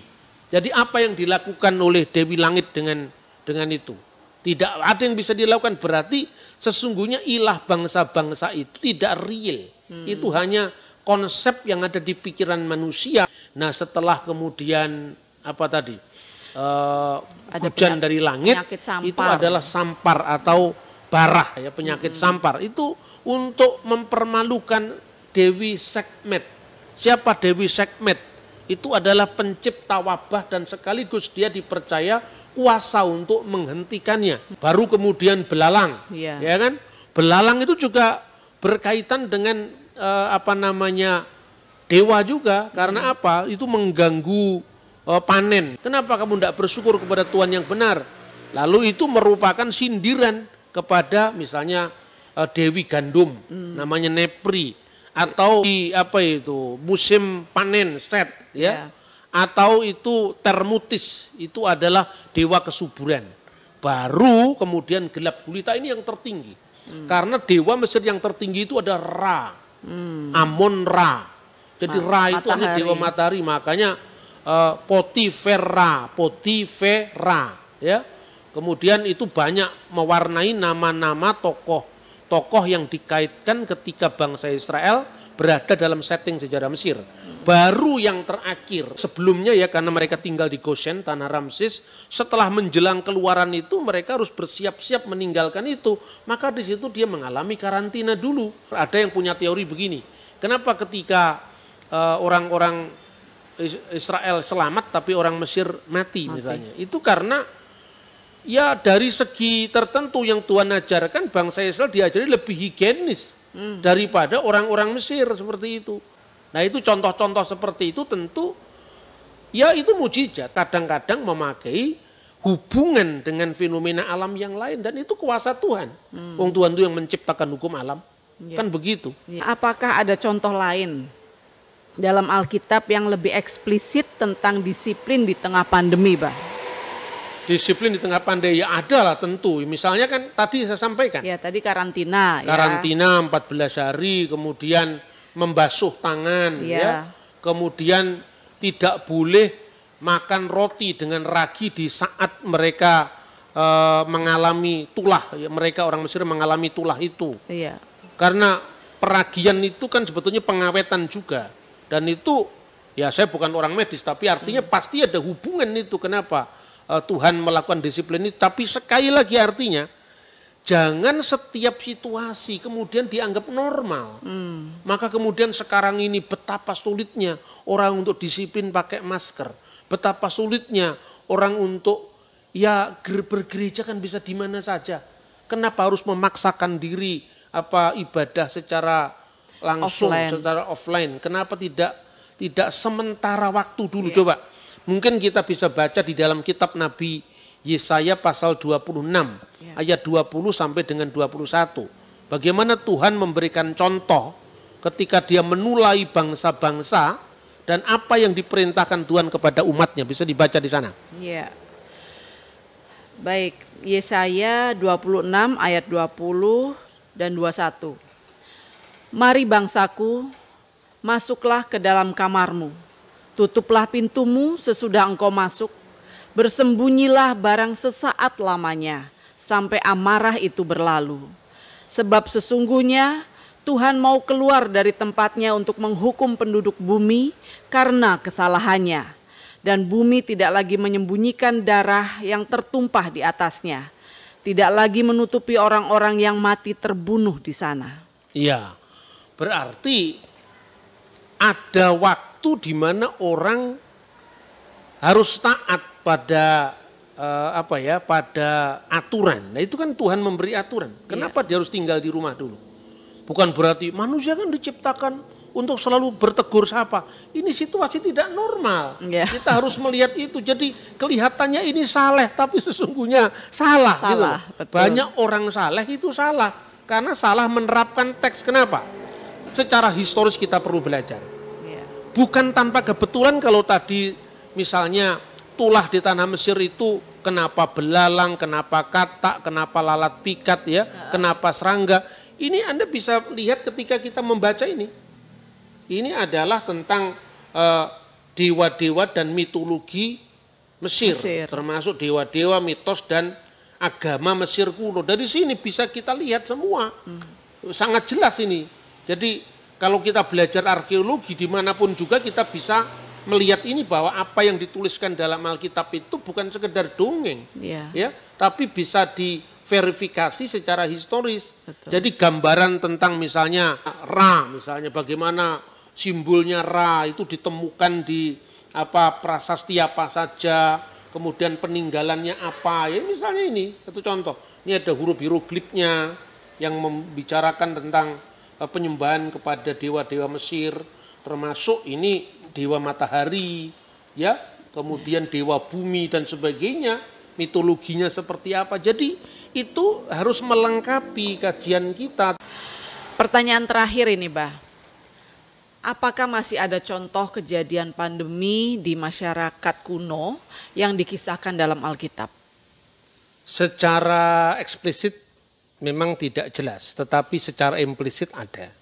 Jadi apa yang dilakukan oleh Dewi Langit dengan dengan itu? Tidak ada yang bisa dilakukan berarti sesungguhnya ilah bangsa-bangsa itu tidak real. Hmm. Itu hanya konsep yang ada di pikiran manusia. Nah setelah kemudian apa tadi uh, ada hujan dari langit itu adalah sampar atau barah ya penyakit hmm. sampar itu untuk mempermalukan Dewi Sekmet. Siapa Dewi Sekmet? Itu adalah pencipta wabah dan sekaligus dia dipercaya kuasa untuk menghentikannya. Baru kemudian belalang, ya, ya kan? Belalang itu juga berkaitan dengan eh, apa namanya dewa juga karena hmm. apa? Itu mengganggu eh, panen. Kenapa kamu tidak bersyukur kepada Tuhan yang benar? Lalu itu merupakan sindiran kepada misalnya uh, dewi gandum hmm. namanya Nepri atau di apa itu musim panen set ya. Yeah atau itu termutis itu adalah dewa kesuburan baru kemudian gelap gulita ini yang tertinggi hmm. karena dewa Mesir yang tertinggi itu ada Ra Hmm. Amon Ra. Jadi Ma Ra itu matahari. dewa matahari, makanya uh, Potifera, Potifera, ya. Kemudian itu banyak mewarnai nama-nama tokoh tokoh yang dikaitkan ketika bangsa Israel berada dalam setting sejarah Mesir baru yang terakhir. Sebelumnya ya karena mereka tinggal di Goshen, tanah Ramses. Setelah menjelang keluaran itu mereka harus bersiap-siap meninggalkan itu. Maka di situ dia mengalami karantina dulu. Ada yang punya teori begini. Kenapa ketika eh, orang-orang uh, Israel selamat tapi orang Mesir mati, mati. misalnya. Itu karena ya dari segi tertentu yang Tuhan ajarkan bangsa Israel diajari lebih higienis hmm. daripada orang-orang Mesir seperti itu. Nah itu contoh-contoh seperti itu tentu ya itu mujizat. Kadang-kadang memakai hubungan dengan fenomena alam yang lain dan itu kuasa Tuhan. Hmm. Wong Tuhan itu yang menciptakan hukum alam. Ya. Kan begitu. Ya. Apakah ada contoh lain dalam Alkitab yang lebih eksplisit tentang disiplin di tengah pandemi, Pak? Disiplin di tengah pandemi ya ada lah tentu. Misalnya kan tadi saya sampaikan. Ya, tadi karantina. Ya. Karantina ya. 14 hari, kemudian membasuh tangan yeah. ya. Kemudian tidak boleh makan roti dengan ragi di saat mereka e, mengalami tulah ya mereka orang Mesir mengalami tulah itu. Iya. Karena peragian itu kan sebetulnya pengawetan juga. Dan itu ya saya bukan orang medis tapi artinya hmm. pasti ada hubungan itu kenapa? E, Tuhan melakukan disiplin ini tapi sekali lagi artinya Jangan setiap situasi kemudian dianggap normal. Hmm. Maka kemudian sekarang ini betapa sulitnya orang untuk disiplin pakai masker. Betapa sulitnya orang untuk ya bergereja kan bisa di mana saja. Kenapa harus memaksakan diri apa ibadah secara langsung, offline. secara offline? Kenapa tidak tidak sementara waktu dulu yeah. coba? Mungkin kita bisa baca di dalam kitab Nabi Yesaya pasal 26 ya. ayat 20 sampai dengan 21. Bagaimana Tuhan memberikan contoh ketika dia menulai bangsa-bangsa dan apa yang diperintahkan Tuhan kepada umatnya bisa dibaca di sana. Iya. Baik, Yesaya 26 ayat 20 dan 21. Mari bangsaku, masuklah ke dalam kamarmu. Tutuplah pintumu sesudah engkau masuk Bersembunyilah barang sesaat lamanya sampai amarah itu berlalu. Sebab sesungguhnya Tuhan mau keluar dari tempatnya untuk menghukum penduduk bumi karena kesalahannya. Dan bumi tidak lagi menyembunyikan darah yang tertumpah di atasnya. Tidak lagi menutupi orang-orang yang mati terbunuh di sana. Iya, berarti ada waktu di mana orang harus taat pada uh, apa ya, pada aturan. Nah, itu kan Tuhan memberi aturan. Iya. Kenapa yeah. dia harus tinggal di rumah dulu? Bukan berarti manusia kan diciptakan untuk selalu bertegur sapa. Ini situasi tidak normal. Yeah. Kita harus melihat itu. Jadi kelihatannya ini saleh tapi sesungguhnya salah, gitu salah gitu. Banyak orang saleh itu salah karena salah menerapkan teks. Kenapa? Secara historis kita perlu belajar. Iya. Bukan tanpa kebetulan kalau tadi misalnya tulah di tanah Mesir itu kenapa belalang, kenapa katak, kenapa lalat pikat ya, ya, kenapa serangga. Ini Anda bisa lihat ketika kita membaca ini. Ini adalah tentang eh, dewa-dewa uh, dan mitologi Mesir, Mesir. termasuk dewa-dewa, mitos dan agama Mesir kuno. Dari sini bisa kita lihat semua. Hmm. Sangat jelas ini. Jadi kalau kita belajar arkeologi dimanapun juga kita bisa melihat ini bahwa apa yang dituliskan dalam Alkitab itu bukan sekedar dongeng, yeah. ya, tapi bisa diverifikasi secara historis. Betul. Jadi gambaran tentang misalnya Ra, misalnya bagaimana simbolnya Ra itu ditemukan di apa prasasti apa saja, kemudian peninggalannya apa, ya misalnya ini satu contoh. Ini ada huruf hieroglifnya yang membicarakan tentang eh, penyembahan kepada dewa-dewa Mesir, termasuk ini dewa matahari, ya, kemudian dewa bumi dan sebagainya, mitologinya seperti apa. Jadi itu harus melengkapi kajian kita. Pertanyaan terakhir ini, Bah. Apakah masih ada contoh kejadian pandemi di masyarakat kuno yang dikisahkan dalam Alkitab? Secara eksplisit memang tidak jelas, tetapi secara implisit ada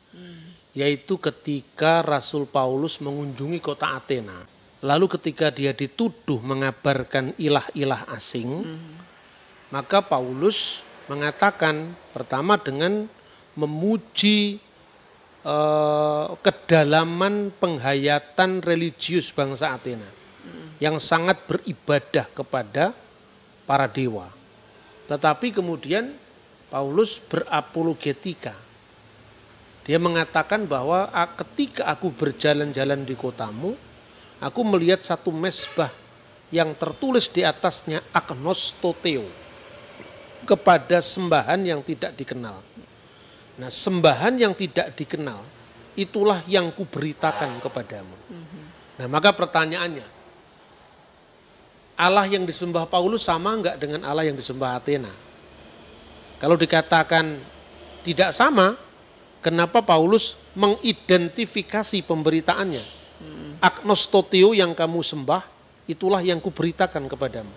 yaitu ketika Rasul Paulus mengunjungi kota Athena. Lalu ketika dia dituduh mengabarkan ilah-ilah asing, hmm. maka Paulus mengatakan pertama dengan memuji eh, kedalaman penghayatan religius bangsa Athena hmm. yang sangat beribadah kepada para dewa. Tetapi kemudian Paulus berapologetika dia mengatakan bahwa ketika aku berjalan-jalan di kotamu, aku melihat satu mesbah yang tertulis di atasnya agnostoteo kepada sembahan yang tidak dikenal. Nah, sembahan yang tidak dikenal itulah yang kuberitakan kepadamu. Mhm. Nah, maka pertanyaannya, Allah yang disembah Paulus sama enggak dengan Allah yang disembah Athena? Kalau dikatakan tidak sama, Kenapa Paulus mengidentifikasi pemberitaannya? Hmm. Agnostotio yang kamu sembah, itulah yang kuberitakan kepadamu.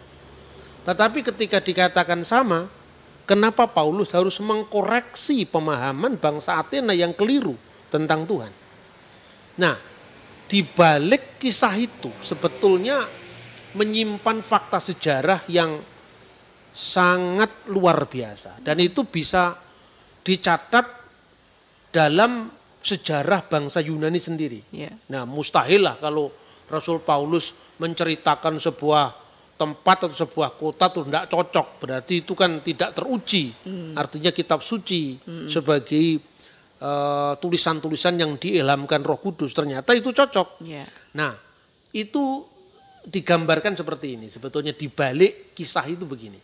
Tetapi ketika dikatakan sama, kenapa Paulus harus mengkoreksi pemahaman bangsa Athena yang keliru tentang Tuhan? Nah, di balik kisah itu sebetulnya menyimpan fakta sejarah yang sangat luar biasa dan itu bisa dicatat dalam sejarah bangsa Yunani sendiri. Yeah. Nah, mustahil lah kalau Rasul Paulus menceritakan sebuah tempat atau sebuah kota itu tidak cocok. Berarti itu kan tidak teruji. Mm. Artinya kitab suci hmm. sebagai eh, tulisan-tulisan uh, yang diilhamkan Roh Kudus ternyata itu cocok. Yeah. Nah, itu digambarkan seperti ini. Sebetulnya dibalik kisah itu begini.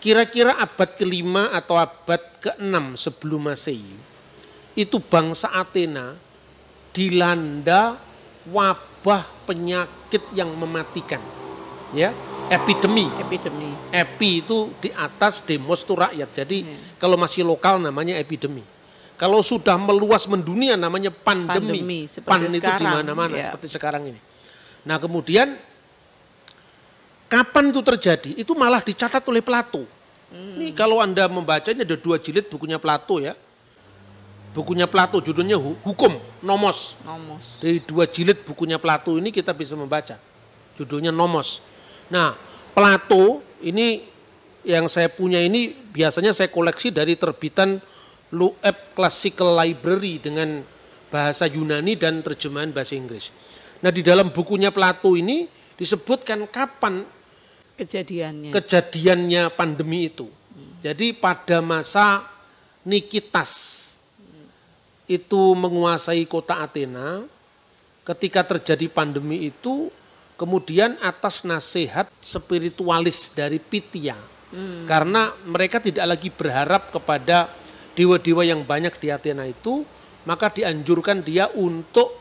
Kira-kira abad kelima atau abad keenam sebelum masehi, itu bangsa Athena dilanda wabah penyakit yang mematikan. Ya, epidemi. Epidemi. Epi itu di atas demos itu rakyat. Jadi hmm. kalau masih lokal namanya epidemi. Kalau sudah meluas mendunia namanya pandemi. pandemi Pan itu di mana-mana ya. seperti sekarang ini. Nah, kemudian Kapan itu terjadi? Itu malah dicatat oleh Plato. Ini hmm. kalau Anda membaca ini ada dua jilid bukunya Plato ya. Bukunya Plato judulnya Hukum Nomos. Nomos. Dari dua jilid bukunya Plato ini kita bisa membaca. Judulnya Nomos. Nah, Plato ini yang saya punya ini biasanya saya koleksi dari terbitan Lueb Classical Library dengan bahasa Yunani dan terjemahan bahasa Inggris. Nah, di dalam bukunya Plato ini disebutkan kapan kejadiannya. Kejadiannya pandemi itu. Hmm. Jadi pada masa Nikitas itu menguasai kota Athena, ketika terjadi pandemi itu kemudian atas nasihat spiritualis dari Pitya. Hmm. Karena mereka tidak lagi berharap kepada dewa-dewa yang banyak di Athena itu, maka dianjurkan dia untuk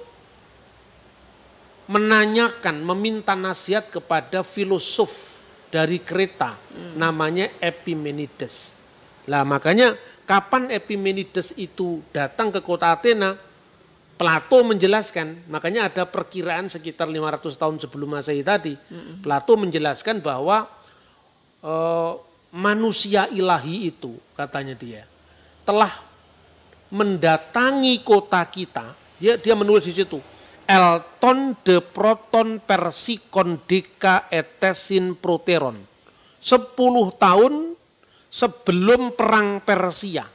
menanyakan, meminta nasihat kepada filosof dari kereta hmm. namanya Epimenides. Lah makanya kapan Epimenides itu datang ke kota Athena Plato menjelaskan, makanya ada perkiraan sekitar 500 tahun sebelum Masehi tadi. hmm Plato menjelaskan bahwa e, manusia ilahi itu, katanya dia, telah mendatangi kota kita. Dia dia menulis di situ. Elton de proton persikon deka etesin proteron. 10 tahun sebelum perang Persia.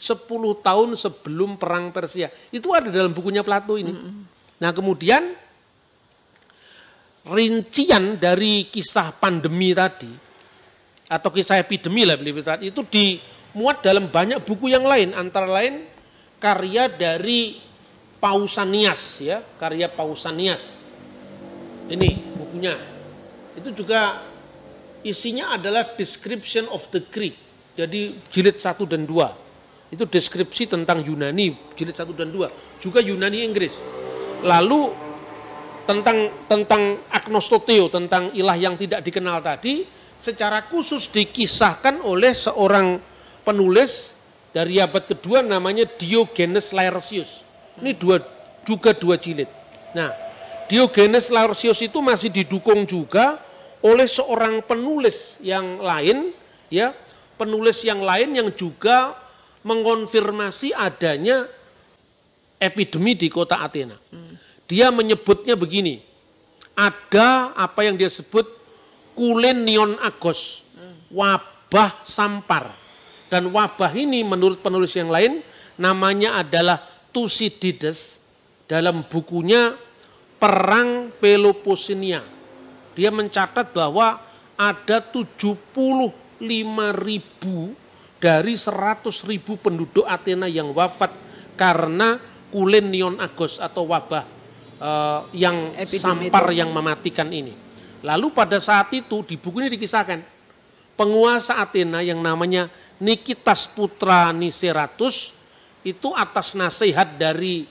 10 tahun sebelum perang Persia. Itu ada dalam bukunya Plato ini. Mm -hmm. Nah, kemudian rincian dari kisah pandemi tadi atau kisah epidemi lah beli itu dimuat dalam banyak buku yang lain antara lain karya dari Pausanias ya, karya Pausanias. Ini bukunya. Itu juga isinya adalah description of the Greek. Jadi jilid 1 dan 2. Itu deskripsi tentang Yunani jilid 1 dan 2, juga Yunani Inggris. Lalu tentang tentang agnostoteo, tentang ilah yang tidak dikenal tadi secara khusus dikisahkan oleh seorang penulis dari abad kedua namanya Diogenes Laertius. Ini dua juga dua jilid. Nah, Diogenes Laertius itu masih didukung juga oleh seorang penulis yang lain, ya, penulis yang lain yang juga mengonfirmasi adanya epidemi di kota Athena. Hmm. Dia menyebutnya begini, ada apa yang dia sebut kulenion agos, hmm. wabah sampar. Dan wabah ini menurut penulis yang lain namanya adalah Tusidides dalam bukunya Perang Peloponnesia, Dia mencatat bahwa ada 75.000 dari 100.000 penduduk Athena yang wafat karena kulenion agos atau wabah uh, yang Epidemi sampar itu. yang mematikan ini. Lalu pada saat itu di buku dikisahkan penguasa Athena yang namanya Nikitas Putra Niseratus itu atas nasihat dari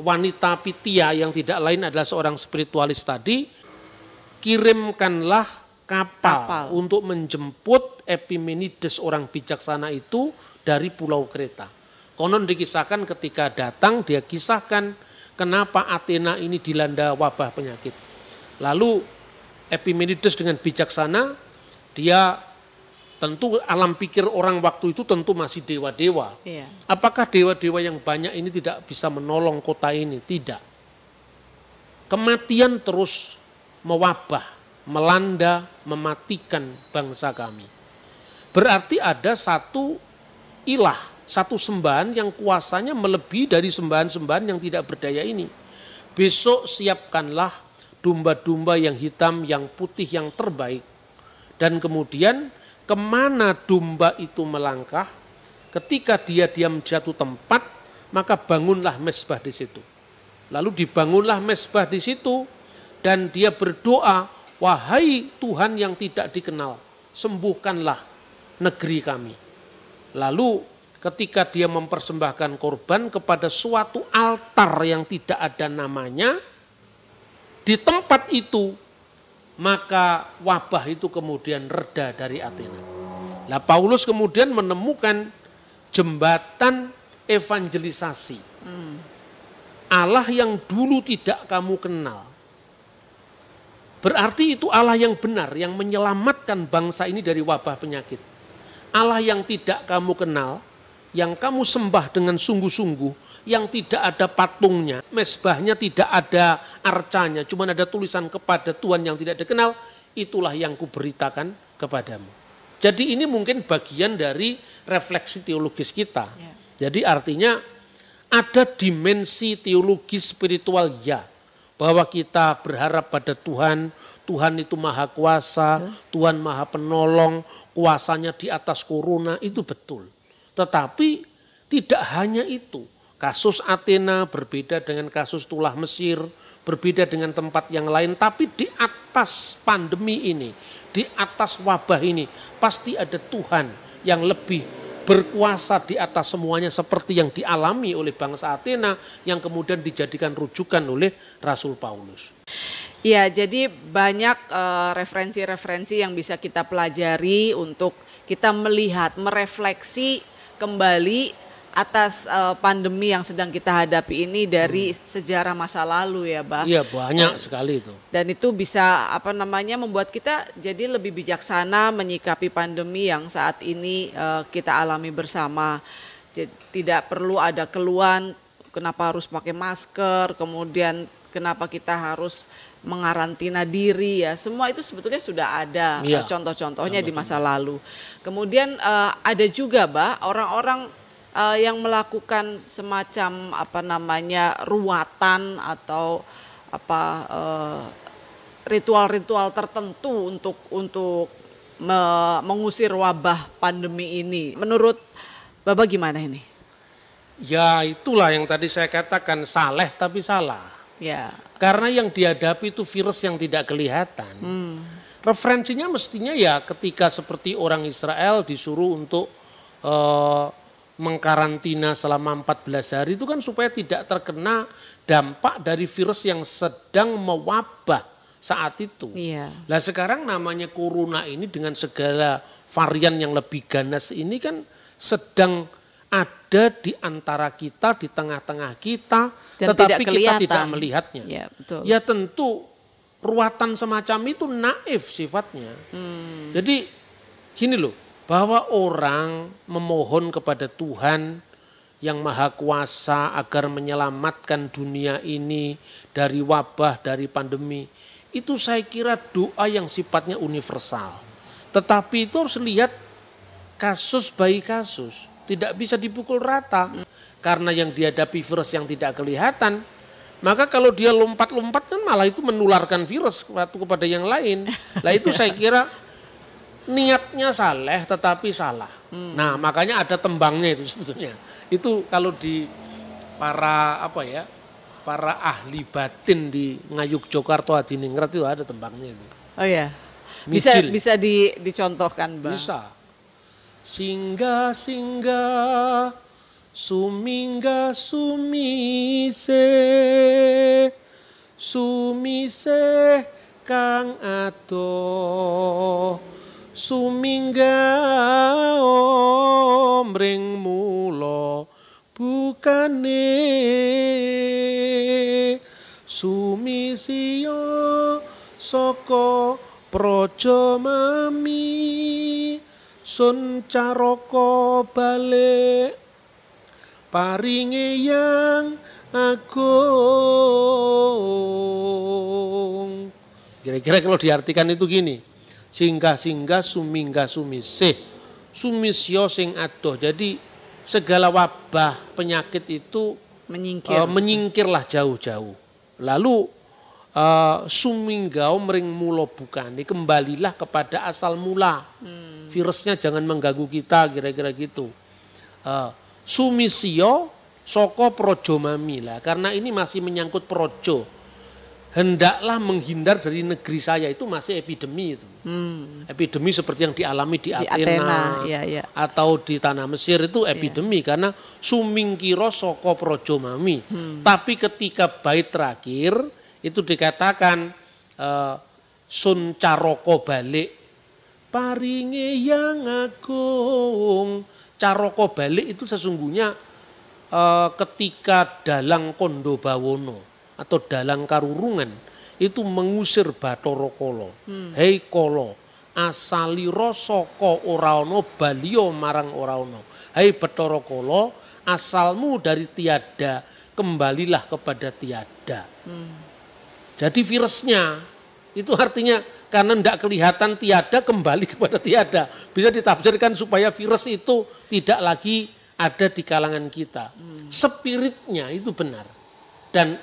wanita Pitia yang tidak lain adalah seorang spiritualis tadi, kirimkanlah kapal, kapal. untuk menjemput Epimenides orang bijaksana itu dari pulau Kreta. Konon dikisahkan ketika datang dia kisahkan kenapa Athena ini dilanda wabah penyakit. Lalu Epimenides dengan bijaksana dia Tentu alam pikir orang waktu itu tentu masih dewa-dewa. Iya. Apakah dewa-dewa yang banyak ini tidak bisa menolong kota ini? Tidak. Kematian terus mewabah, melanda, mematikan bangsa kami. Berarti ada satu ilah, satu sembahan yang kuasanya melebihi dari sembahan-sembahan yang tidak berdaya ini. Besok siapkanlah domba-domba yang hitam, yang putih, yang terbaik. Dan kemudian kemana domba itu melangkah, ketika dia diam jatuh tempat, maka bangunlah mesbah di situ. Lalu dibangunlah mesbah di situ dan dia berdoa, "Wahai Tuhan yang tidak dikenal, sembuhkanlah negeri kami." Lalu ketika dia mempersembahkan korban kepada suatu altar yang tidak ada namanya, di tempat itu maka wabah itu kemudian reda dari Athena. Nah, Paulus kemudian menemukan jembatan evangelisasi. Hmm. Allah yang dulu tidak kamu kenal. Berarti itu Allah yang benar yang menyelamatkan bangsa ini dari wabah penyakit. Allah yang tidak kamu kenal, yang kamu sembah dengan sungguh-sungguh yang tidak ada patungnya, mesbahnya tidak ada arcanya, cuma ada tulisan kepada Tuhan yang tidak dikenal, itulah yang kuberitakan kepadamu. Jadi ini mungkin bagian dari refleksi teologis kita. Ya. Jadi artinya ada dimensi teologis spiritual ya, bahwa kita berharap pada Tuhan, Tuhan itu maha kuasa, ya. Tuhan maha penolong, kuasanya di atas corona itu betul. Tetapi tidak hanya itu. Kasus Athena berbeda dengan kasus tulah Mesir, berbeda dengan tempat yang lain, tapi di atas pandemi ini, di atas wabah ini, pasti ada Tuhan yang lebih berkuasa di atas semuanya seperti yang dialami oleh bangsa Athena yang kemudian dijadikan rujukan oleh Rasul Paulus. Ya, jadi banyak eh, referensi-referensi uh, yang bisa kita pelajari untuk kita melihat, merefleksi kembali atas uh, pandemi yang sedang kita hadapi ini dari hmm. sejarah masa lalu ya, Pak. Iya, banyak sekali itu. Dan itu bisa apa namanya membuat kita jadi lebih bijaksana menyikapi pandemi yang saat ini uh, kita alami bersama. Jadi, tidak perlu ada keluhan kenapa harus pakai masker, kemudian kenapa kita harus mengarantina diri ya semua itu sebetulnya sudah ada ya. contoh-contohnya ya, di masa lalu kemudian uh, ada juga bah orang-orang uh, yang melakukan semacam apa namanya ruatan atau apa eh, ritual-ritual uh, tertentu untuk untuk me mengusir wabah pandemi ini. Menurut Bapak gimana ini? Ya itulah yang tadi saya katakan saleh tapi salah. Ya. Karena yang dihadapi itu virus yang tidak kelihatan. Hmm. Referensinya mestinya ya ketika seperti orang Israel disuruh untuk uh, mengkarantina selama 14 hari itu kan supaya tidak terkena dampak dari virus yang sedang mewabah saat itu. Iya. Nah sekarang namanya corona ini dengan segala varian yang lebih ganas ini kan sedang ada di antara kita, di tengah-tengah kita, Dan tetapi tidak kita tidak melihatnya. Ya, betul. ya tentu ruatan semacam itu naif sifatnya. Hmm. Jadi gini loh, bahwa orang memohon kepada Tuhan yang Maha Kuasa agar menyelamatkan dunia ini dari wabah, dari pandemi. Itu saya kira doa yang sifatnya universal. Tetapi itu harus lihat kasus by kasus. Tidak bisa dipukul rata. Karena yang dihadapi virus yang tidak kelihatan, maka kalau dia lompat-lompat kan malah itu menularkan virus kepada yang lain. Lah itu saya kira niatnya saleh tetapi salah. Hmm. Nah, makanya ada tembangnya itu sebetulnya. Itu kalau di para apa ya? para ahli batin di Ngayuk Jokarto Adiningrat itu ada tembangnya itu. Oh ya. Bisa Mijil. bisa di, dicontohkan, Bang. Bisa. Singga singga sumingga sumise sumise kang ato suminga omring mulo bukane sumisiyo saka praja mami sun caraka bali paringe yang agung kira-kira kalau diartikan itu gini singgah singgah suminggah sumisih sumisio sing adoh jadi segala wabah penyakit itu menyingkir uh, menyingkirlah jauh-jauh lalu uh, eh, suminggau mering mulo bukani kembalilah kepada asal mula hmm. virusnya jangan mengganggu kita kira-kira gitu uh, eh, sumisio soko projo mamila karena ini masih menyangkut projo hendaklah menghindar dari negeri saya itu masih epidemi itu. Hmm. Epidemi seperti yang dialami di, di Athena, Athena ya, ya. atau di tanah Mesir itu iya. epidemi ya. karena sumingkiro soko projo mami. Hmm. Tapi ketika bait terakhir itu dikatakan uh, caroko balik paringe yang agung caroko balik itu sesungguhnya uh, ketika dalang kondo bawono atau dalang karurungan itu mengusir batorokolo, Kolo. Hmm. Hei kolo, asali rosoko oraono baliomarang ya marang oraono. Hei Batoro Kolo, asalmu dari tiada, kembalilah kepada tiada. Hmm. Jadi virusnya itu artinya karena tidak kelihatan tiada kembali kepada tiada. Bisa ditafsirkan supaya virus itu tidak lagi ada di kalangan kita. Hmm. Spiritnya itu benar. Dan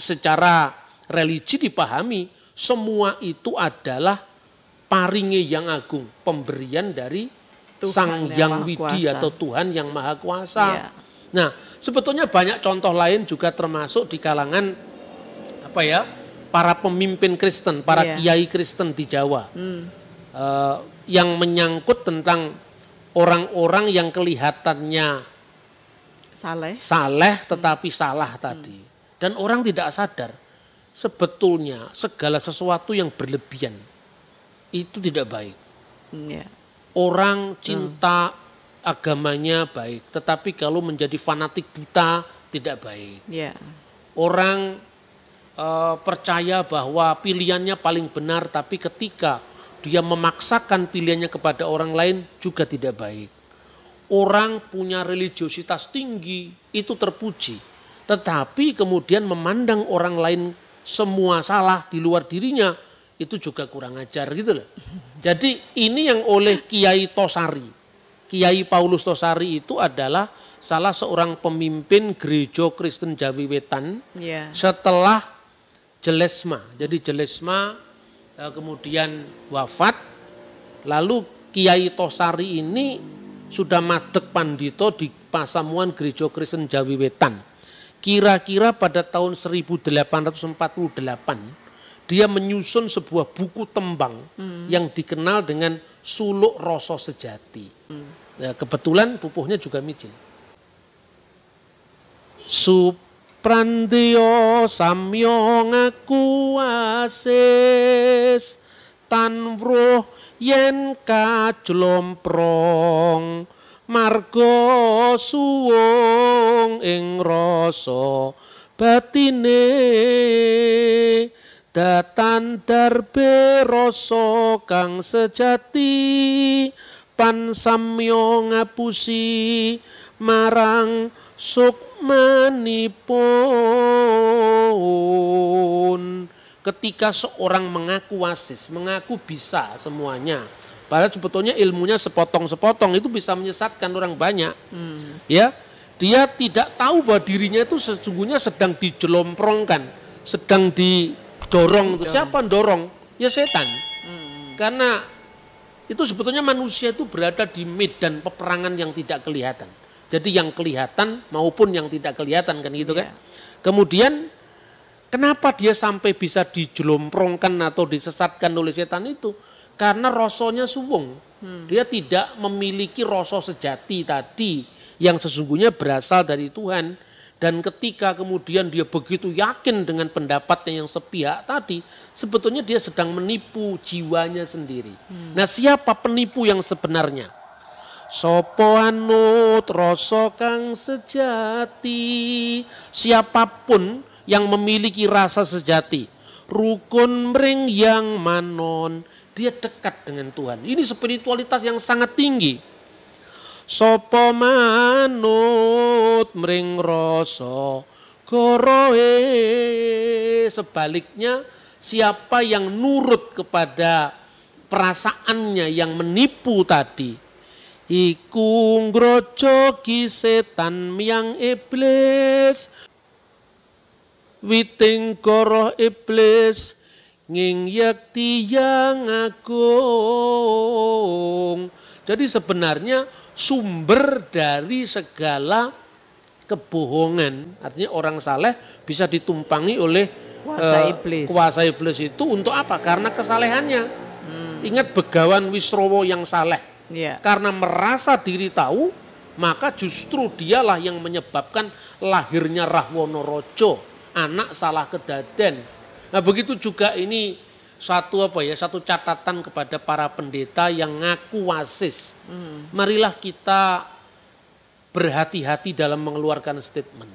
secara religi dipahami semua itu adalah paringe yang agung, pemberian dari Tuhan Sang Yang, yang Widi atau Tuhan yang Maha Kuasa. Ya. Nah, sebetulnya banyak contoh lain juga termasuk di kalangan apa ya? para pemimpin Kristen, para yeah. kiai Kristen di Jawa, hmm. uh, yang menyangkut tentang orang-orang yang kelihatannya saleh, saleh tetapi hmm. salah tadi. Hmm. Dan orang tidak sadar sebetulnya segala sesuatu yang berlebihan itu tidak baik. Yeah. Orang hmm. cinta hmm. agamanya baik, tetapi kalau menjadi fanatik buta tidak baik. Yeah. Orang uh, percaya bahwa pilihannya paling benar, tapi ketika dia memaksakan pilihannya kepada orang lain juga tidak baik. Orang punya religiositas tinggi itu terpuji tetapi kemudian memandang orang lain semua salah di luar dirinya itu juga kurang ajar gitu loh. Jadi ini yang oleh Kiai Tosari. Kiai Paulus Tosari itu adalah salah seorang pemimpin gereja Kristen Jawi Wetan yeah. setelah Jelesma. Jadi Jelesma eh, kemudian wafat lalu Kiai Tosari ini sudah madek pandito di Pasamuan Gereja Kristen Jawi Wetan kira-kira pada tahun 1848 dia menyusun sebuah buku tembang hmm. yang dikenal dengan suluk Rosso sejati. Hmm. Ya, kebetulan pupuhnya juga micin. Suprandio samyo ngaku asis tanwruh yen kajlomprong margo suwung ing rasa batine datan darbe rasa kang sejati pansamya ngapusi marang sukmanipun ketika seorang mengaku wasis mengaku bisa semuanya Padahal sebetulnya ilmunya sepotong-sepotong itu bisa menyesatkan orang banyak. Hmm. Ya, dia tidak tahu bahwa dirinya itu sesungguhnya sedang dijelomprongkan, sedang didorong. Dorong. Siapa dorong? Ya setan. Hmm. Karena itu sebetulnya manusia itu berada di medan peperangan yang tidak kelihatan. Jadi yang kelihatan maupun yang tidak kelihatan kan gitu yeah. kan. Iya. Kemudian kenapa dia sampai bisa dijelomprongkan atau disesatkan oleh setan itu? karena rasanya suwung. Hmm. Dia tidak memiliki rasa sejati tadi yang sesungguhnya berasal dari Tuhan. Dan ketika kemudian dia begitu yakin dengan pendapatnya yang sepihak tadi, sebetulnya dia sedang menipu jiwanya sendiri. Hmm. Nah, siapa penipu yang sebenarnya? Sopo anut rasa sejati. Siapapun yang memiliki rasa sejati, rukun mring yang manon dia dekat dengan Tuhan. Ini spiritualitas yang sangat tinggi. Sopo manut mring rasa gorohe. Sebaliknya siapa yang nurut kepada perasaannya yang menipu tadi. Iku ngrojogi setan miang iblis. Witing koroh iblis nging yak tiang agung. Jadi sebenarnya sumber dari segala kebohongan. Artinya orang saleh bisa ditumpangi oleh kuasa uh, Kuasa iblis itu untuk apa? Karena kesalehannya. Hmm. Ingat begawan Wisrowo yang saleh. Yeah. Karena merasa diri tahu, maka justru dialah yang menyebabkan lahirnya Rahwono Rojo, anak salah kedaden Nah begitu juga ini satu apa ya satu catatan kepada para pendeta yang ngaku wasis. Hmm. Marilah kita berhati-hati dalam mengeluarkan statement.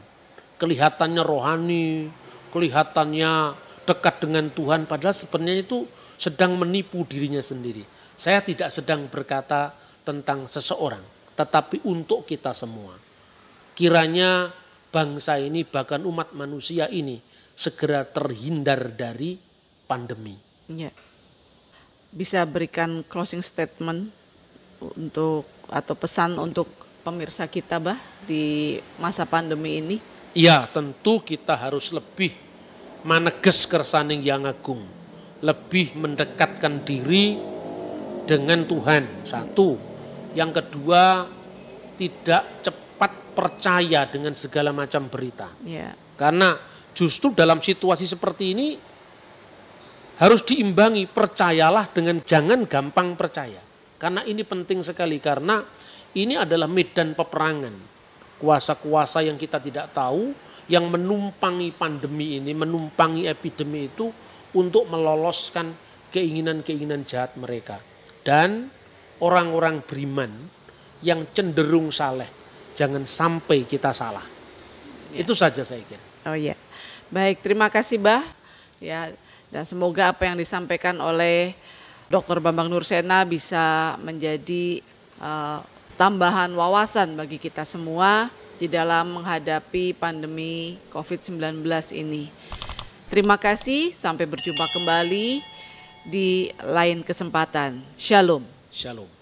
Kelihatannya rohani, kelihatannya dekat dengan Tuhan, padahal sebenarnya itu sedang menipu dirinya sendiri. Saya tidak sedang berkata tentang seseorang, tetapi untuk kita semua. Kiranya bangsa ini, bahkan umat manusia ini, segera terhindar dari pandemi. Ya. Bisa berikan closing statement untuk atau pesan untuk pemirsa kita bah di masa pandemi ini? Ya, tentu kita harus lebih maneges kersaning yang agung, lebih mendekatkan diri dengan Tuhan. Satu, yang kedua tidak cepat percaya dengan segala macam berita. Ya. Karena Justru dalam situasi seperti ini harus diimbangi, percayalah dengan jangan gampang percaya. Karena ini penting sekali karena ini adalah medan peperangan. Kuasa-kuasa yang kita tidak tahu yang menumpangi pandemi ini, menumpangi epidemi itu untuk meloloskan keinginan-keinginan jahat mereka. Dan orang-orang beriman yang cenderung saleh, jangan sampai kita salah. Yeah. Itu saja saya kira. Oh iya. Yeah. Baik, terima kasih Bah. Ya, dan semoga apa yang disampaikan oleh Dr. Bambang Nursena bisa menjadi uh, tambahan wawasan bagi kita semua di dalam menghadapi pandemi COVID-19 ini. Terima kasih, sampai berjumpa kembali di lain kesempatan. Shalom. Shalom.